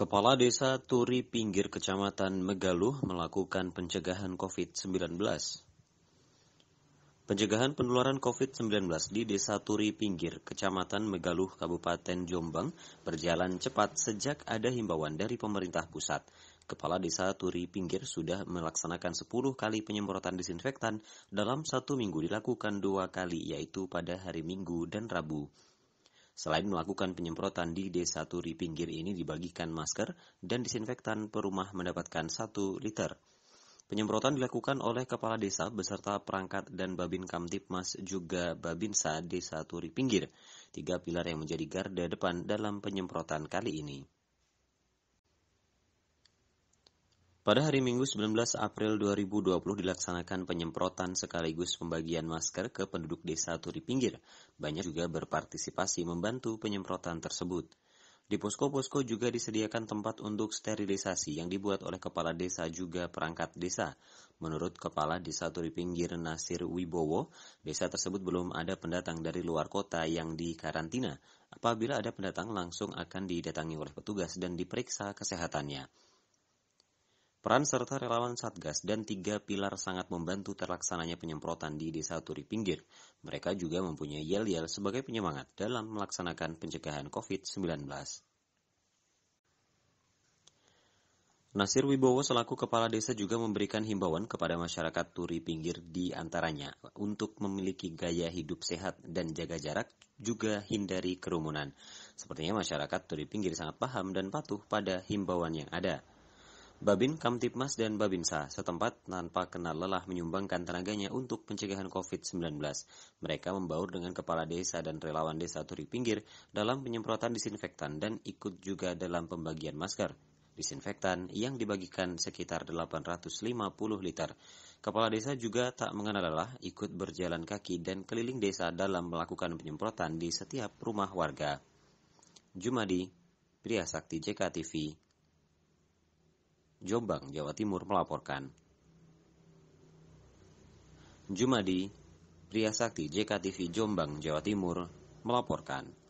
Kepala Desa Turi Pinggir Kecamatan Megaluh melakukan pencegahan COVID-19. Pencegahan penularan COVID-19 di Desa Turi Pinggir, Kecamatan Megaluh, Kabupaten Jombang berjalan cepat sejak ada himbauan dari pemerintah pusat. Kepala Desa Turi Pinggir sudah melaksanakan 10 kali penyemprotan disinfektan dalam satu minggu dilakukan dua kali yaitu pada hari Minggu dan Rabu. Selain melakukan penyemprotan di desa turi pinggir ini dibagikan masker dan disinfektan perumah mendapatkan 1 liter. Penyemprotan dilakukan oleh Kepala Desa beserta perangkat dan Babin Kamtipmas juga Babinsa Desa Turi Pinggir, tiga pilar yang menjadi garda depan dalam penyemprotan kali ini. Pada hari Minggu 19 April 2020 dilaksanakan penyemprotan sekaligus pembagian masker ke penduduk desa Turi Pinggir. Banyak juga berpartisipasi membantu penyemprotan tersebut. Di posko-posko juga disediakan tempat untuk sterilisasi yang dibuat oleh kepala desa juga perangkat desa. Menurut kepala desa Turi Pinggir Nasir Wibowo, desa tersebut belum ada pendatang dari luar kota yang dikarantina. Apabila ada pendatang langsung akan didatangi oleh petugas dan diperiksa kesehatannya. Peran serta relawan Satgas dan tiga pilar sangat membantu terlaksananya penyemprotan di desa Turi Pinggir. Mereka juga mempunyai yel-yel sebagai penyemangat dalam melaksanakan pencegahan COVID-19. Nasir Wibowo selaku Kepala Desa juga memberikan himbauan kepada masyarakat Turi Pinggir di antaranya untuk memiliki gaya hidup sehat dan jaga jarak juga hindari kerumunan. Sepertinya masyarakat Turi Pinggir sangat paham dan patuh pada himbauan yang ada. Babin Kamtipmas dan Babinsa setempat tanpa kenal lelah menyumbangkan tenaganya untuk pencegahan COVID-19. Mereka membaur dengan kepala desa dan relawan desa Turi Pinggir dalam penyemprotan disinfektan dan ikut juga dalam pembagian masker. Disinfektan yang dibagikan sekitar 850 liter. Kepala desa juga tak mengenal lelah ikut berjalan kaki dan keliling desa dalam melakukan penyemprotan di setiap rumah warga. Jumadi, Priya Sakti JKTV, Jombang, Jawa Timur melaporkan. Jumadi, Pria Sakti JKTV Jombang, Jawa Timur melaporkan.